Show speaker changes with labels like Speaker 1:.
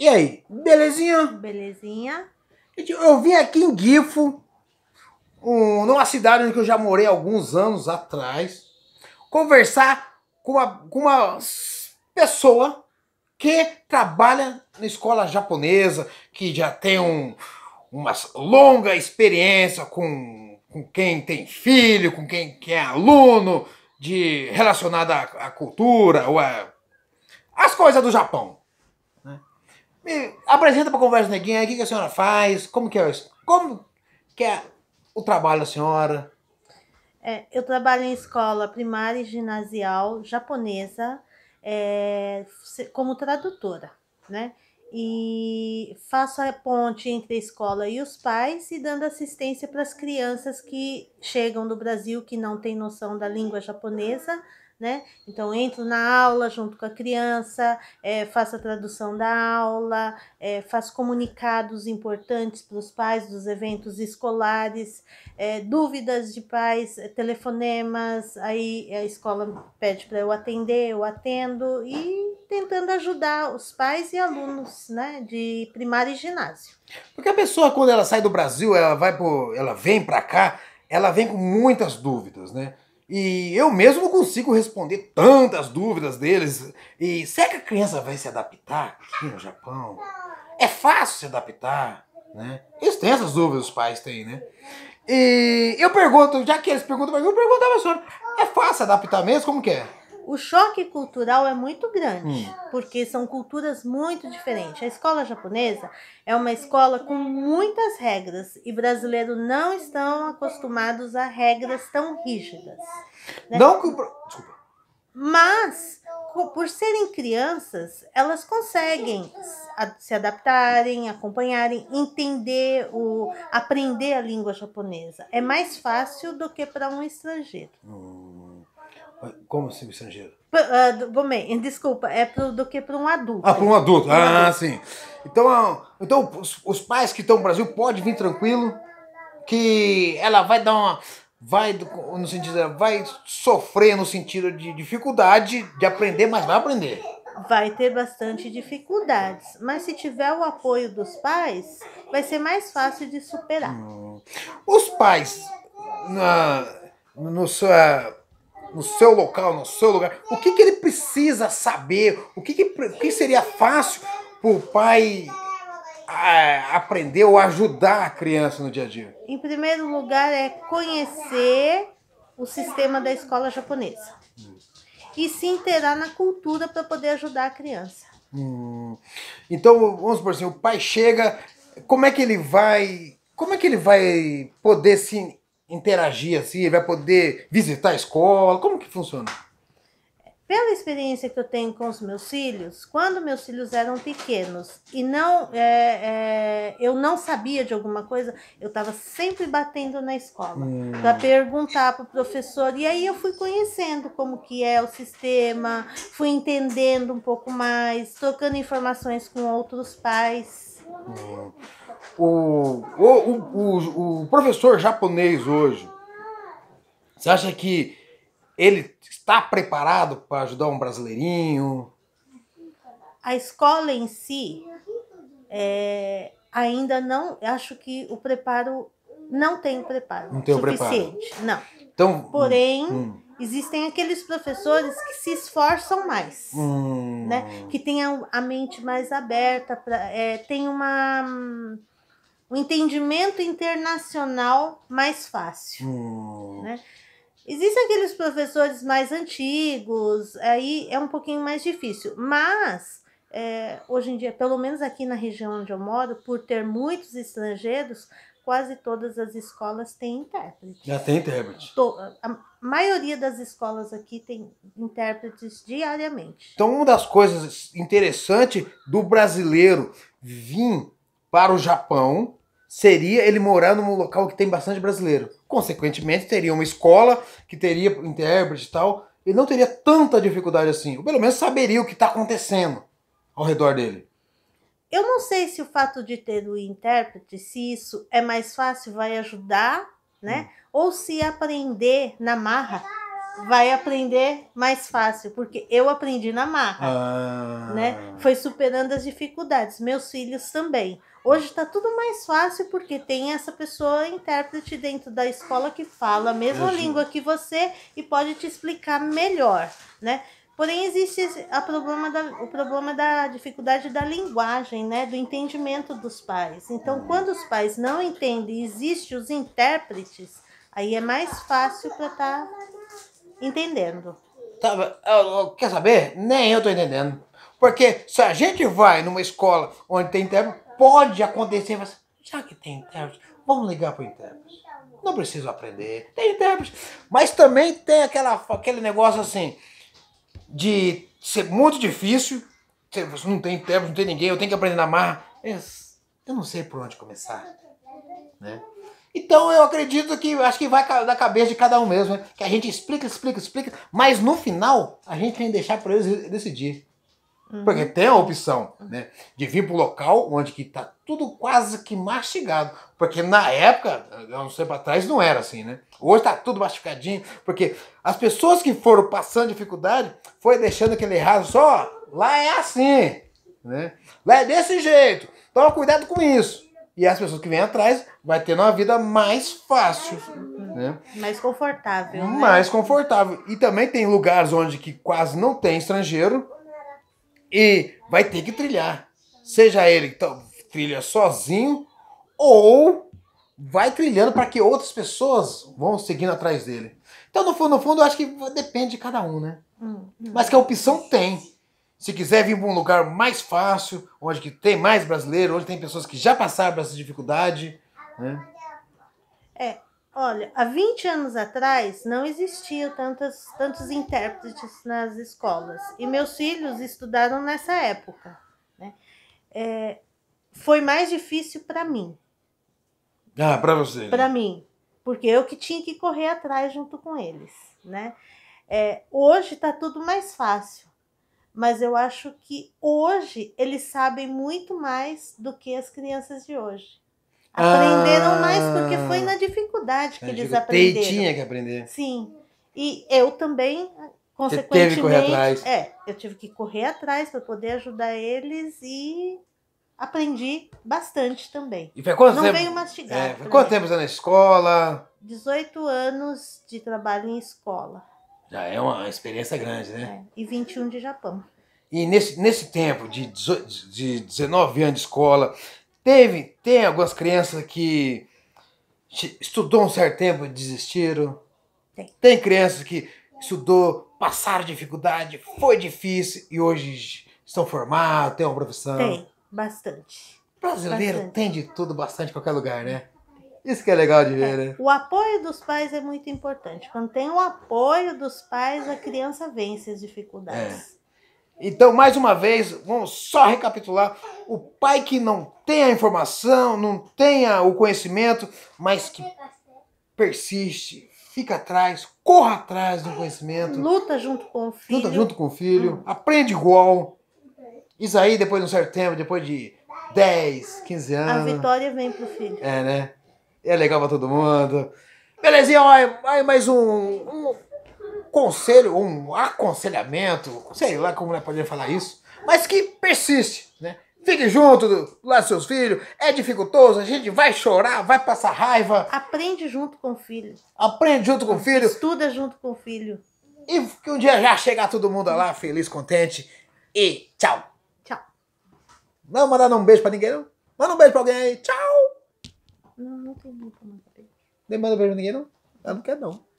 Speaker 1: E aí, belezinha?
Speaker 2: Belezinha.
Speaker 1: Eu vim aqui em Gifo, um, numa cidade onde eu já morei alguns anos atrás, conversar com uma, com uma pessoa que trabalha na escola japonesa, que já tem um, uma longa experiência com, com quem tem filho, com quem, quem é aluno, de relacionada à, à cultura, ou a, as coisas do Japão. Me apresenta para conversa, neguinha, o que, que a senhora faz, como que é isso?
Speaker 2: Como que é
Speaker 1: o trabalho da senhora?
Speaker 2: É, eu trabalho em escola primária e ginasial japonesa é, como tradutora, né? E faço a ponte entre a escola e os pais e dando assistência para as crianças que chegam do Brasil que não têm noção da língua japonesa né? Então, entro na aula junto com a criança, é, faço a tradução da aula, é, faço comunicados importantes para os pais dos eventos escolares, é, dúvidas de pais, é, telefonemas, aí a escola pede para eu atender, eu atendo e tentando ajudar os pais e alunos né, de primário e ginásio.
Speaker 1: Porque a pessoa, quando ela sai do Brasil, ela, vai pro, ela vem para cá, ela vem com muitas dúvidas, né? E eu mesmo não consigo responder tantas dúvidas deles. E será que a criança vai se adaptar aqui no Japão? É fácil se adaptar, né? Eles têm essas dúvidas, os pais têm, né?
Speaker 2: E eu pergunto, já que eles perguntam, eu perguntava a senhora, é fácil adaptar mesmo? Como que é? o choque cultural é muito grande, hum. porque são culturas muito diferentes. A escola japonesa é uma escola com muitas regras e brasileiros não estão acostumados a regras tão rígidas. Né? Não que... Desculpa. Mas, por serem crianças, elas conseguem se adaptarem, acompanharem, entender, o, aprender a língua japonesa. É mais fácil do que para um estrangeiro. Hum.
Speaker 1: Como assim, estrangeiro?
Speaker 2: Uh, bem, desculpa, é pro, do que para um adulto. Ah, para um adulto,
Speaker 1: ah, ah sim. Então, ah, então os, os pais que estão no Brasil podem vir tranquilo, que ela vai dar uma. Vai, no sentido, vai sofrer no sentido de dificuldade de aprender, mas vai aprender.
Speaker 2: Vai ter bastante dificuldades, mas se tiver o apoio dos pais, vai ser mais fácil de superar. Hum.
Speaker 1: Os pais, na, no sua no seu local, no seu lugar. O que, que ele precisa saber? O que, que, que seria fácil para o pai a, é, aprender ou ajudar a criança no dia a dia?
Speaker 2: Em primeiro lugar, é conhecer o sistema da escola japonesa hum. e se inteirar na cultura para poder ajudar a criança.
Speaker 1: Hum. Então, vamos por assim, o pai chega, como é que ele vai, como é que ele vai poder se interagir assim? vai poder visitar a escola? Como que funciona?
Speaker 2: Pela experiência que eu tenho com os meus filhos, quando meus filhos eram pequenos e não é, é, eu não sabia de alguma coisa, eu estava sempre batendo na escola hum. para perguntar para o professor. E aí eu fui conhecendo como que é o sistema, fui entendendo um pouco mais, trocando informações com outros pais. Hum
Speaker 1: o, o, o, o, professor japonês hoje, você acha que ele está preparado para ajudar um brasileirinho?
Speaker 2: A escola em si é, ainda não, acho que o preparo não tem preparo não tem o suficiente, preparo. não.
Speaker 1: Então, Porém, hum. hum
Speaker 2: existem aqueles professores que se esforçam mais, hum. né? Que têm a, a mente mais aberta, pra, é, tem uma um entendimento internacional mais fácil, hum. né? Existem aqueles professores mais antigos, aí é um pouquinho mais difícil, mas é, hoje em dia, pelo menos aqui na região onde eu moro, por ter muitos estrangeiros, quase todas as escolas têm intérprete.
Speaker 1: Já tem intérprete.
Speaker 2: a maioria das escolas aqui tem intérpretes diariamente.
Speaker 1: Então, uma das coisas interessantes do brasileiro vir para o Japão seria ele morar num local que tem bastante brasileiro. Consequentemente, teria uma escola que teria intérprete e tal. Ele não teria tanta dificuldade assim. Ou pelo menos saberia o que está acontecendo ao redor dele.
Speaker 2: Eu não sei se o fato de ter o intérprete, se isso é mais fácil, vai ajudar, né? Hum. Ou se aprender na marra vai aprender mais fácil, porque eu aprendi na marra,
Speaker 1: ah.
Speaker 2: né? Foi superando as dificuldades, meus filhos também. Hoje está tudo mais fácil porque tem essa pessoa intérprete dentro da escola que fala a mesma uhum. língua que você e pode te explicar melhor, né? Porém, existe a problema da, o problema da dificuldade da linguagem, né? do entendimento dos pais. Então, quando os pais não entendem, existem os intérpretes, aí é mais fácil para estar tá entendendo.
Speaker 1: Tá, quer saber? Nem eu tô entendendo. Porque se a gente vai numa escola onde tem intérprete, pode acontecer, mas já que tem intérprete, vamos ligar para o intérprete. Não preciso aprender. Tem intérprete. Mas também tem aquela, aquele negócio assim de ser muito difícil. Você não tem tempo não tem ninguém, eu tenho que aprender na marra. Eu não sei por onde começar. Né? Então eu acredito que acho que vai da cabeça de cada um mesmo, né? que a gente explica, explica, explica, mas no final a gente tem que deixar para eles decidir. Uhum. Porque tem a opção né, de vir para o local onde que está tudo quase que mastigado. Porque na época, há um tempo atrás, não era assim, né? Hoje está tudo mastigadinho. Porque as pessoas que foram passando dificuldade foi deixando aquele errado só. Lá é assim, né? Lá é desse jeito. Toma cuidado com isso. E as pessoas que vêm atrás vai ter uma vida mais
Speaker 2: fácil. Né? Mais confortável. Né? Mais
Speaker 1: confortável. E também tem lugares onde que quase não tem estrangeiro e vai ter que trilhar. Seja ele então trilha sozinho ou vai trilhando para que outras pessoas vão seguindo atrás dele. Então, no fundo, no fundo, eu acho que depende de cada um, né? Hum, hum. Mas que a opção tem. Se quiser vir para um lugar mais fácil, onde que tem mais brasileiro, onde tem pessoas que já passaram por essa dificuldade, né?
Speaker 2: É, Olha, há 20 anos atrás não existiam tantos, tantos intérpretes nas escolas e meus filhos estudaram nessa época. Né? É, foi mais difícil para mim.
Speaker 1: Ah, para você? Para né?
Speaker 2: mim, porque eu que tinha que correr atrás junto com eles. Né? É, hoje está tudo mais fácil, mas eu acho que hoje eles sabem muito mais do que as crianças de hoje.
Speaker 1: Aprenderam ah, mais porque ah. foi na dificuldade que eles aprenderam. Tinha que aprender.
Speaker 2: Sim. E eu também, consequentemente. Você teve que correr atrás. É, eu tive que correr atrás para poder ajudar eles e aprendi bastante também. E foi quanto Não tempo? veio mastigado. É, foi né? quanto tempo
Speaker 1: você tá na escola?
Speaker 2: 18 anos de trabalho em escola.
Speaker 1: Já é uma experiência grande, né?
Speaker 2: É, e 21 de Japão.
Speaker 1: E nesse, nesse tempo de, de 19 anos de escola, Teve, tem algumas crianças que estudou um certo tempo e desistiram. Tem. tem crianças que estudou, passaram dificuldade, foi difícil e hoje estão formados, têm uma profissão. Tem,
Speaker 2: bastante. Brasileiro bastante.
Speaker 1: tem de tudo, bastante em qualquer lugar, né? Isso que é legal de ver, é. né? O
Speaker 2: apoio dos pais é muito importante. Quando tem o apoio dos pais, a criança vence as dificuldades.
Speaker 1: É. Então, mais uma vez, vamos só recapitular: o pai que não tem a informação, não tem o conhecimento, mas que persiste, fica atrás, corra atrás do conhecimento. Luta junto com o filho. Luta junto com o filho, aprende igual. Isso aí, depois de um certo tempo, depois de 10, 15 anos. A
Speaker 2: vitória vem pro filho.
Speaker 1: É, né? É legal pra todo mundo. Belezinha, olha, mais um, um conselho, um aconselhamento, sei lá como é poderia falar isso, mas que persiste, né? Fique junto do lado dos seus filhos, é dificultoso, a gente vai chorar, vai passar raiva.
Speaker 2: Aprende junto com o filho.
Speaker 1: Aprende junto com o filho.
Speaker 2: Estuda junto com o filho. E que um
Speaker 1: dia já chegar todo mundo lá, feliz, contente. E tchau. Tchau. Não mandar um beijo pra ninguém, não? Manda um beijo pra alguém aí. Tchau.
Speaker 2: Não, não tem muito pra mandar
Speaker 1: beijo. Nem manda beijo pra ninguém, não? Ela não quer, não.